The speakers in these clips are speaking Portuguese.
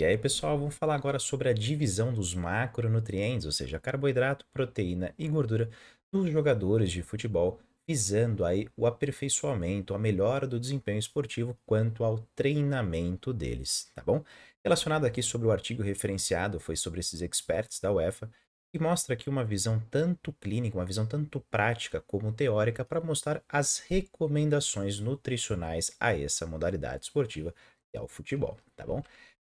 E aí, pessoal, vamos falar agora sobre a divisão dos macronutrientes, ou seja, carboidrato, proteína e gordura dos jogadores de futebol, visando aí o aperfeiçoamento, a melhora do desempenho esportivo quanto ao treinamento deles, tá bom? Relacionado aqui sobre o artigo referenciado, foi sobre esses experts da UEFA, que mostra aqui uma visão tanto clínica, uma visão tanto prática como teórica para mostrar as recomendações nutricionais a essa modalidade esportiva, que é o futebol, tá bom?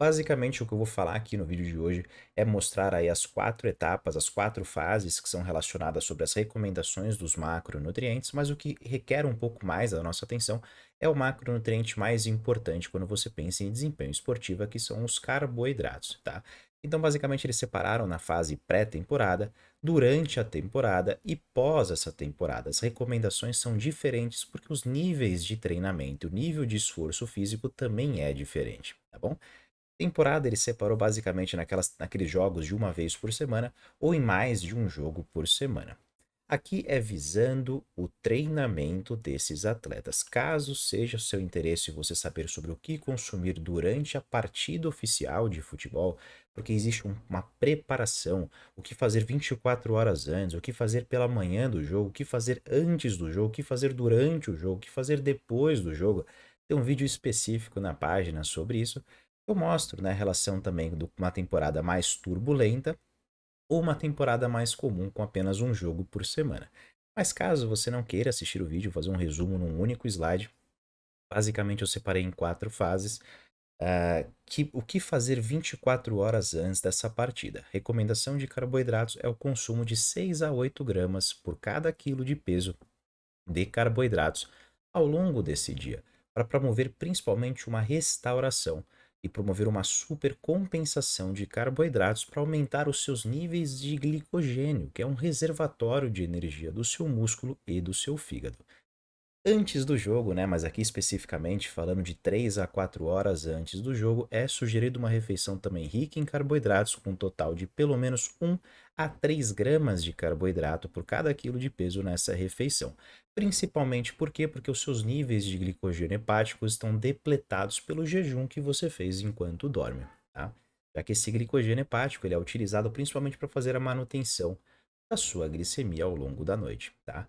Basicamente, o que eu vou falar aqui no vídeo de hoje é mostrar aí as quatro etapas, as quatro fases que são relacionadas sobre as recomendações dos macronutrientes, mas o que requer um pouco mais da nossa atenção é o macronutriente mais importante quando você pensa em desempenho esportivo, que são os carboidratos, tá? Então, basicamente, eles separaram na fase pré-temporada, durante a temporada e pós essa temporada. As recomendações são diferentes porque os níveis de treinamento, o nível de esforço físico também é diferente, tá bom? temporada ele separou basicamente naquelas, naqueles jogos de uma vez por semana ou em mais de um jogo por semana. Aqui é visando o treinamento desses atletas. Caso seja seu interesse você saber sobre o que consumir durante a partida oficial de futebol, porque existe uma preparação, o que fazer 24 horas antes, o que fazer pela manhã do jogo, o que fazer antes do jogo, o que fazer durante o jogo, o que fazer depois do jogo. Tem um vídeo específico na página sobre isso, eu mostro né, a relação também de uma temporada mais turbulenta ou uma temporada mais comum com apenas um jogo por semana. Mas caso você não queira assistir o vídeo, fazer um resumo num único slide, basicamente eu separei em quatro fases. Uh, que, o que fazer 24 horas antes dessa partida? Recomendação de carboidratos é o consumo de 6 a 8 gramas por cada quilo de peso de carboidratos ao longo desse dia, para promover principalmente uma restauração e promover uma supercompensação de carboidratos para aumentar os seus níveis de glicogênio, que é um reservatório de energia do seu músculo e do seu fígado antes do jogo, né? Mas aqui especificamente falando de 3 a 4 horas antes do jogo, é sugerido uma refeição também rica em carboidratos, com um total de pelo menos 1 a 3 gramas de carboidrato por cada quilo de peso nessa refeição. Principalmente por quê? Porque os seus níveis de glicogênio hepático estão depletados pelo jejum que você fez enquanto dorme, tá? Já que esse glicogênio hepático ele é utilizado principalmente para fazer a manutenção da sua glicemia ao longo da noite, tá?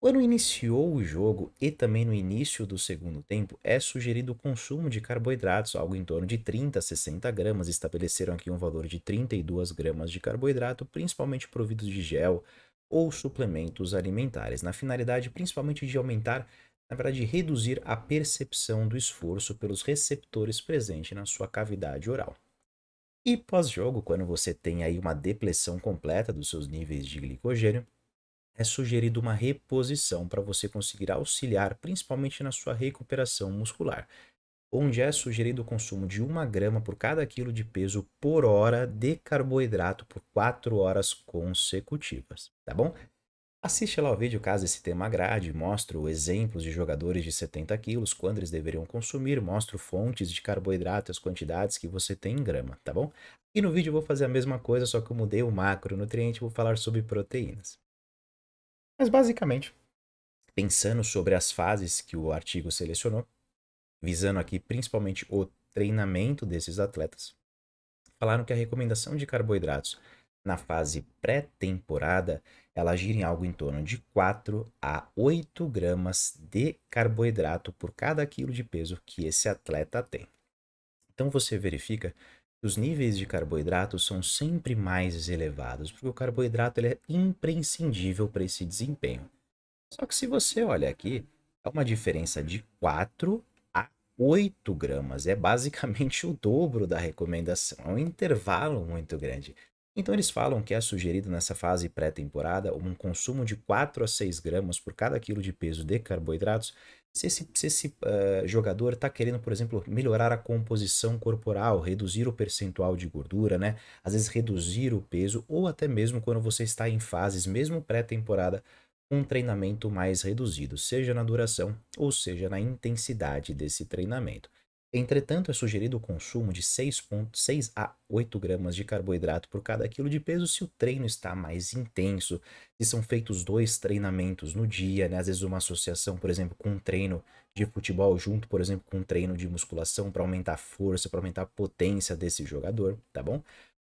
Quando iniciou o jogo e também no início do segundo tempo, é sugerido o consumo de carboidratos, algo em torno de 30 a 60 gramas. Estabeleceram aqui um valor de 32 gramas de carboidrato, principalmente providos de gel ou suplementos alimentares, na finalidade principalmente de aumentar, na verdade, de reduzir a percepção do esforço pelos receptores presentes na sua cavidade oral. E pós-jogo, quando você tem aí uma depressão completa dos seus níveis de glicogênio, é sugerida uma reposição para você conseguir auxiliar, principalmente na sua recuperação muscular, onde é sugerido o consumo de 1 grama por cada quilo de peso por hora de carboidrato por 4 horas consecutivas, tá bom? Assiste lá o vídeo caso esse tema agrade, mostro exemplos de jogadores de 70 quilos, quando eles deveriam consumir, mostro fontes de carboidrato, e as quantidades que você tem em grama, tá bom? E no vídeo eu vou fazer a mesma coisa, só que eu mudei o macronutriente e vou falar sobre proteínas. Mas basicamente, pensando sobre as fases que o artigo selecionou, visando aqui principalmente o treinamento desses atletas, falaram que a recomendação de carboidratos na fase pré-temporada ela gira em algo em torno de 4 a 8 gramas de carboidrato por cada quilo de peso que esse atleta tem. Então você verifica os níveis de carboidratos são sempre mais elevados, porque o carboidrato ele é imprescindível para esse desempenho. Só que se você olha aqui, é uma diferença de 4 a 8 gramas, é basicamente o dobro da recomendação, é um intervalo muito grande. Então eles falam que é sugerido nessa fase pré-temporada um consumo de 4 a 6 gramas por cada quilo de peso de carboidratos, se esse, se esse uh, jogador está querendo, por exemplo, melhorar a composição corporal, reduzir o percentual de gordura, né? Às vezes reduzir o peso, ou até mesmo quando você está em fases, mesmo pré-temporada, um treinamento mais reduzido, seja na duração ou seja na intensidade desse treinamento. Entretanto, é sugerido o consumo de 6,6 a 8 gramas de carboidrato por cada quilo de peso se o treino está mais intenso, se são feitos dois treinamentos no dia, né? às vezes uma associação, por exemplo, com um treino de futebol junto, por exemplo, com um treino de musculação para aumentar a força, para aumentar a potência desse jogador, tá bom?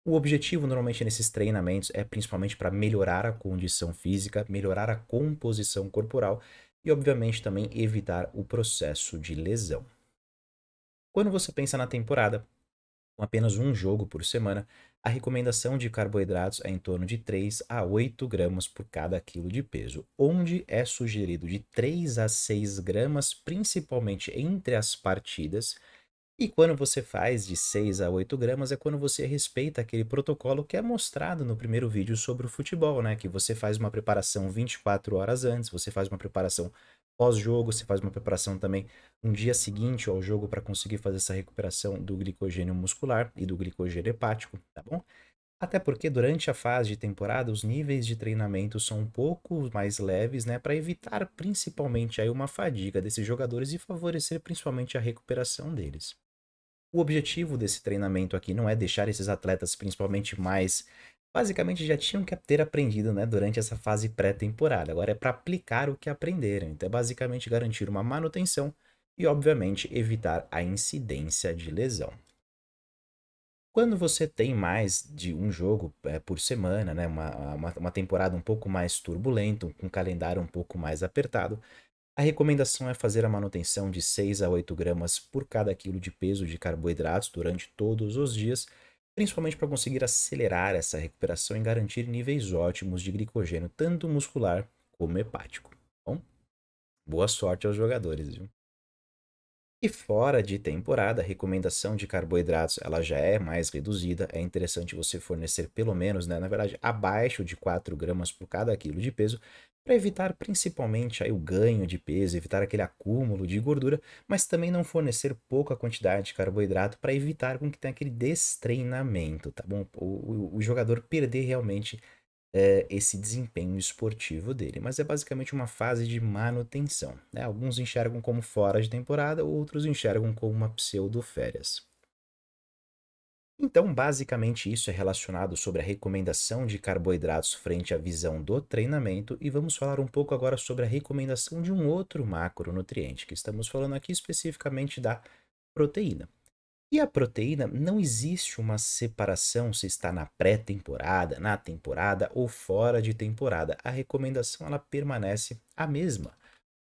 O objetivo normalmente nesses treinamentos é principalmente para melhorar a condição física, melhorar a composição corporal e, obviamente, também evitar o processo de lesão. Quando você pensa na temporada, com apenas um jogo por semana, a recomendação de carboidratos é em torno de 3 a 8 gramas por cada quilo de peso, onde é sugerido de 3 a 6 gramas, principalmente entre as partidas. E quando você faz de 6 a 8 gramas é quando você respeita aquele protocolo que é mostrado no primeiro vídeo sobre o futebol, né? Que você faz uma preparação 24 horas antes, você faz uma preparação pós-jogo, se faz uma preparação também um dia seguinte ao jogo para conseguir fazer essa recuperação do glicogênio muscular e do glicogênio hepático, tá bom? Até porque durante a fase de temporada os níveis de treinamento são um pouco mais leves, né, para evitar principalmente aí uma fadiga desses jogadores e favorecer principalmente a recuperação deles. O objetivo desse treinamento aqui não é deixar esses atletas principalmente mais basicamente já tinham que ter aprendido né, durante essa fase pré-temporada. Agora é para aplicar o que aprenderam. Então é basicamente garantir uma manutenção e, obviamente, evitar a incidência de lesão. Quando você tem mais de um jogo é, por semana, né, uma, uma, uma temporada um pouco mais turbulenta, com um calendário um pouco mais apertado, a recomendação é fazer a manutenção de 6 a 8 gramas por cada quilo de peso de carboidratos durante todos os dias principalmente para conseguir acelerar essa recuperação e garantir níveis ótimos de glicogênio, tanto muscular como hepático. Tá bom, boa sorte aos jogadores, viu? E fora de temporada, a recomendação de carboidratos ela já é mais reduzida. É interessante você fornecer pelo menos, né, na verdade, abaixo de 4 gramas por cada quilo de peso, para evitar principalmente aí o ganho de peso, evitar aquele acúmulo de gordura, mas também não fornecer pouca quantidade de carboidrato para evitar com que tenha aquele destreinamento, tá bom? O, o, o jogador perder realmente é, esse desempenho esportivo dele, mas é basicamente uma fase de manutenção. Né? Alguns enxergam como fora de temporada, outros enxergam como uma pseudo-férias. Então, basicamente, isso é relacionado sobre a recomendação de carboidratos frente à visão do treinamento, e vamos falar um pouco agora sobre a recomendação de um outro macronutriente, que estamos falando aqui especificamente da proteína. E a proteína não existe uma separação se está na pré-temporada, na temporada ou fora de temporada. A recomendação ela permanece a mesma,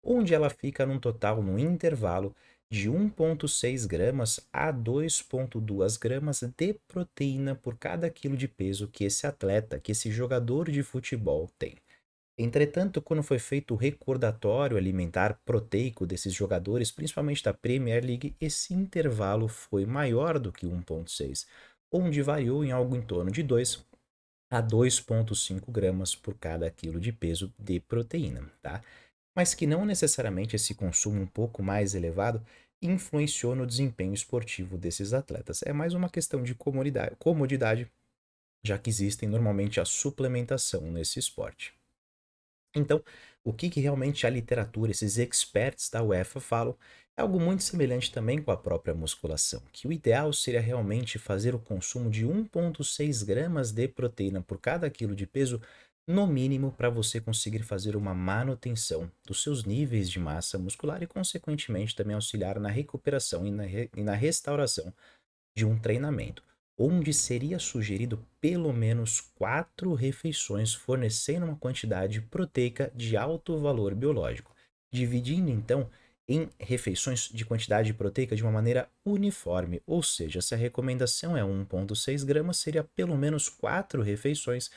onde ela fica num total, num intervalo de 1,6 gramas a 2,2 gramas de proteína por cada quilo de peso que esse atleta, que esse jogador de futebol tem. Entretanto, quando foi feito o recordatório alimentar proteico desses jogadores, principalmente da Premier League, esse intervalo foi maior do que 1,6, onde variou em algo em torno de 2 a 2,5 gramas por cada quilo de peso de proteína. Tá? mas que não necessariamente esse consumo um pouco mais elevado influenciou no desempenho esportivo desses atletas. É mais uma questão de comodidade, já que existem normalmente a suplementação nesse esporte. Então, o que, que realmente a literatura, esses experts da UEFA falam, é algo muito semelhante também com a própria musculação, que o ideal seria realmente fazer o consumo de 1,6 gramas de proteína por cada quilo de peso no mínimo para você conseguir fazer uma manutenção dos seus níveis de massa muscular e, consequentemente, também auxiliar na recuperação e na, re e na restauração de um treinamento, onde seria sugerido pelo menos quatro refeições fornecendo uma quantidade proteica de alto valor biológico, dividindo então em refeições de quantidade proteica de uma maneira uniforme, ou seja, se a recomendação é 1,6 gramas, seria pelo menos quatro refeições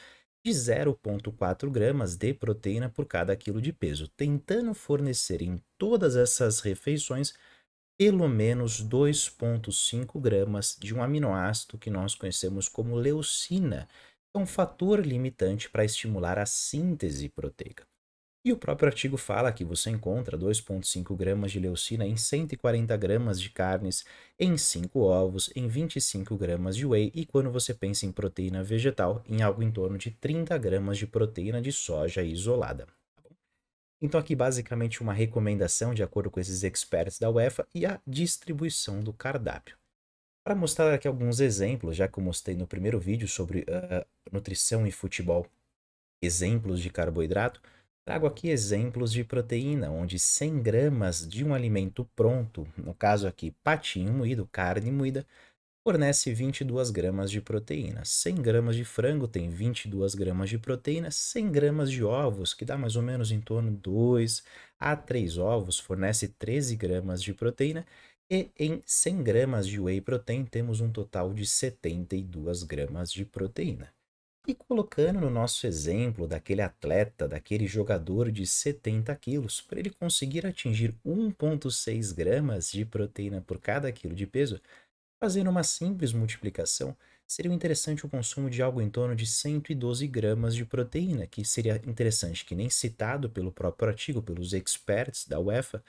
de 0,4 gramas de proteína por cada quilo de peso, tentando fornecer em todas essas refeições pelo menos 2,5 gramas de um aminoácido que nós conhecemos como leucina, que é um fator limitante para estimular a síntese proteica. E o próprio artigo fala que você encontra 2,5 gramas de leucina em 140 gramas de carnes, em 5 ovos, em 25 gramas de whey e quando você pensa em proteína vegetal, em algo em torno de 30 gramas de proteína de soja isolada. Tá então, aqui basicamente uma recomendação de acordo com esses experts da UEFA e a distribuição do cardápio. Para mostrar aqui alguns exemplos, já que eu mostrei no primeiro vídeo sobre uh, nutrição e futebol, exemplos de carboidrato, Trago aqui exemplos de proteína, onde 100 gramas de um alimento pronto, no caso aqui patinho moído, carne moída, fornece 22 gramas de proteína. 100 gramas de frango tem 22 gramas de proteína, 100 gramas de ovos, que dá mais ou menos em torno de 2 a 3 ovos, fornece 13 gramas de proteína. E em 100 gramas de whey protein temos um total de 72 gramas de proteína. E colocando no nosso exemplo daquele atleta, daquele jogador de 70 quilos, para ele conseguir atingir 1,6 gramas de proteína por cada quilo de peso, fazendo uma simples multiplicação, seria interessante o consumo de algo em torno de 112 gramas de proteína, que seria interessante que nem citado pelo próprio artigo, pelos experts da UEFA,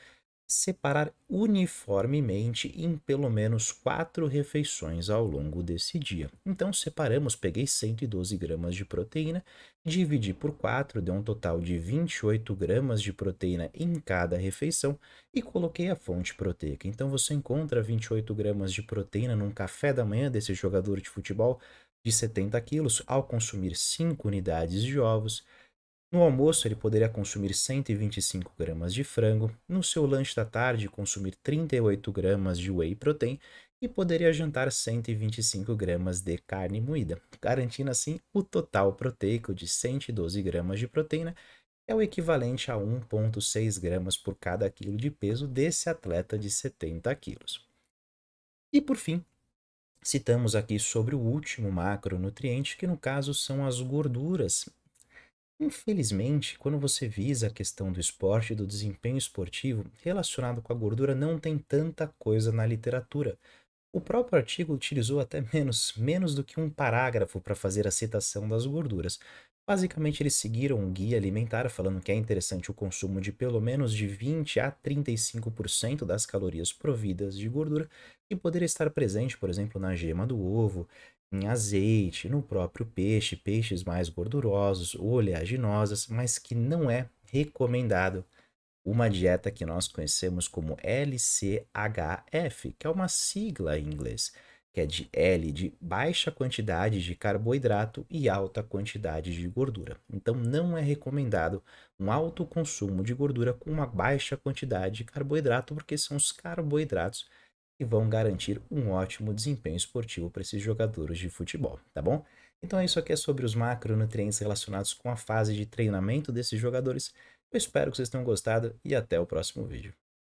separar uniformemente em pelo menos quatro refeições ao longo desse dia. Então separamos, peguei 112 gramas de proteína, dividi por 4, deu um total de 28 gramas de proteína em cada refeição e coloquei a fonte proteica. Então você encontra 28 gramas de proteína num café da manhã desse jogador de futebol de 70 quilos ao consumir 5 unidades de ovos, no almoço, ele poderia consumir 125 gramas de frango, no seu lanche da tarde, consumir 38 gramas de whey protein e poderia jantar 125 gramas de carne moída, garantindo assim o total proteico de 112 gramas de proteína, que é o equivalente a 1,6 gramas por cada quilo de peso desse atleta de 70 quilos. E por fim, citamos aqui sobre o último macronutriente, que no caso são as gorduras, Infelizmente, quando você visa a questão do esporte e do desempenho esportivo relacionado com a gordura, não tem tanta coisa na literatura. O próprio artigo utilizou até menos, menos do que um parágrafo para fazer a citação das gorduras. Basicamente, eles seguiram um guia alimentar falando que é interessante o consumo de pelo menos de 20 a 35% das calorias providas de gordura, que poderia estar presente, por exemplo, na gema do ovo, em azeite, no próprio peixe, peixes mais gordurosos oleaginosas, mas que não é recomendado uma dieta que nós conhecemos como LCHF, que é uma sigla em inglês, que é de L de baixa quantidade de carboidrato e alta quantidade de gordura. Então não é recomendado um alto consumo de gordura com uma baixa quantidade de carboidrato, porque são os carboidratos que vão garantir um ótimo desempenho esportivo para esses jogadores de futebol, tá bom? Então é isso aqui é sobre os macronutrientes relacionados com a fase de treinamento desses jogadores. Eu espero que vocês tenham gostado e até o próximo vídeo.